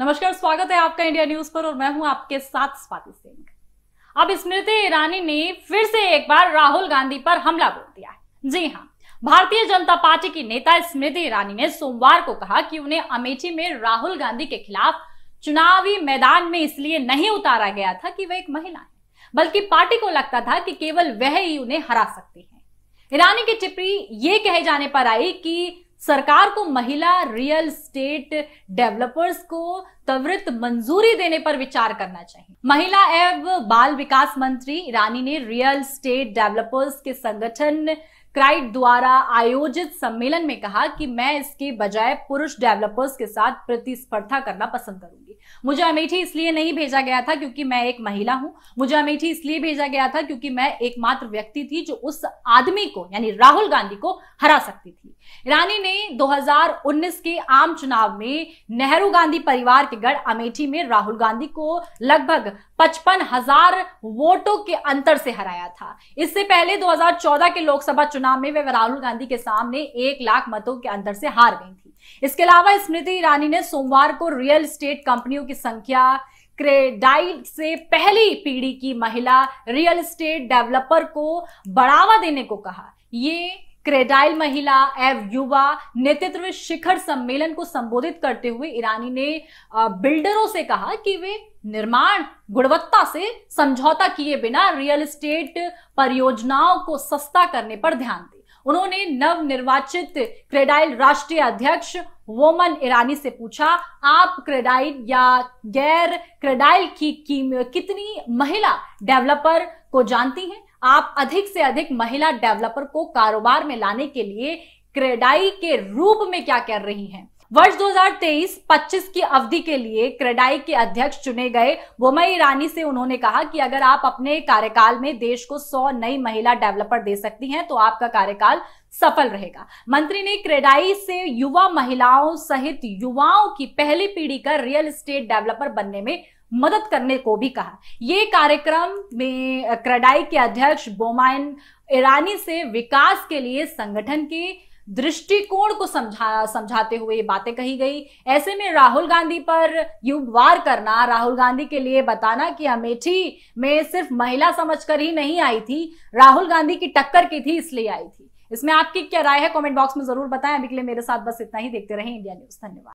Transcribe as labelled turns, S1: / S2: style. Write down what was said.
S1: नमस्कार स्वागत है आपका इंडिया न्यूज पर और मैं हूं आपके साथ स्वाति सिंह अब स्मृति ईरानी ने फिर से एक बार राहुल गांधी पर हमला बोल दिया है जी हां भारतीय जनता पार्टी की नेता स्मृति ईरानी ने सोमवार को कहा कि उन्हें अमेठी में राहुल गांधी के खिलाफ चुनावी मैदान में इसलिए नहीं उतारा गया था कि वह एक महिला है बल्कि पार्टी को लगता था कि केवल वह ही उन्हें हरा सकती है ईरानी की टिप्पणी ये कहे जाने पर आई कि सरकार को महिला रियल स्टेट डेवलपर्स को त्वरित मंजूरी देने पर विचार करना चाहिए महिला एवं बाल विकास मंत्री ईरानी ने रियल स्टेट डेवलपर्स के संगठन क्राइट द्वारा आयोजित सम्मेलन में कहा कि मैं इसके बजाय पुरुष डेवलपर्स के साथ प्रतिस्पर्धा करना पसंद करूंगी मुझे अमेठी इसलिए नहीं भेजा गया था क्योंकि मैं एक महिला हूं मुझे अमेठी इसलिए भेजा गया था क्योंकि मैं एकमात्र व्यक्ति थी जो उस आदमी को यानी राहुल गांधी को हरा सकती थी ईरानी ने दो के आम चुनाव में नेहरू गांधी परिवार के गढ़ अमेठी में राहुल गांधी को लगभग पचपन हजार वोटों के अंतर से हराया था इससे पहले दो के लोकसभा चुनाव चुनाव में वे राहुल गांधी के सामने एक लाख मतों के अंदर से हार गई थी इसके अलावा स्मृति ईरानी ने सोमवार को रियल स्टेट कंपनियों की संख्या क्रेडाइल से पहली पीढ़ी की महिला रियल स्टेट डेवलपर को बढ़ावा देने को कहा ये क्रेडाइल महिला एवं युवा नेतृत्व शिखर सम्मेलन को संबोधित करते हुए ईरानी ने बिल्डरों से कहा कि वे निर्माण गुणवत्ता से समझौता किए बिना रियल एस्टेट परियोजनाओं को सस्ता करने पर ध्यान दें उन्होंने नव निर्वाचित क्रेडाइल राष्ट्रीय अध्यक्ष वोमन ईरानी से पूछा आप क्रेडाइल या गैर क्रेडाइल की, की कितनी महिला डेवलपर को जानती हैं आप अधिक से अधिक महिला डेवलपर को कारोबार में लाने के लिए क्रेडाई के रूप में क्या कर रही हैं वर्ष 2023-25 की अवधि के लिए क्रेडाई के अध्यक्ष चुने गए बोमई ईरानी से उन्होंने कहा कि अगर आप अपने कार्यकाल में देश को 100 नई महिला डेवलपर दे सकती हैं तो आपका कार्यकाल सफल रहेगा मंत्री ने क्रेडाई से युवा महिलाओं सहित युवाओं की पहली पीढ़ी का रियल एस्टेट डेवलपर बनने में मदद करने को भी कहा यह कार्यक्रम में क्रेडाई के अध्यक्ष बोमायन ईरानी से विकास के लिए संगठन के दृष्टिकोण को समझा समझाते हुए बातें कही गई ऐसे में राहुल गांधी पर युग वार करना राहुल गांधी के लिए बताना कि अमेठी में सिर्फ महिला समझकर ही नहीं आई थी राहुल गांधी की टक्कर की थी इसलिए आई थी इसमें आपकी क्या राय है कमेंट बॉक्स में जरूर बताएं अभी के लिए मेरे साथ बस इतना ही देखते रहें इंडिया न्यूज धन्यवाद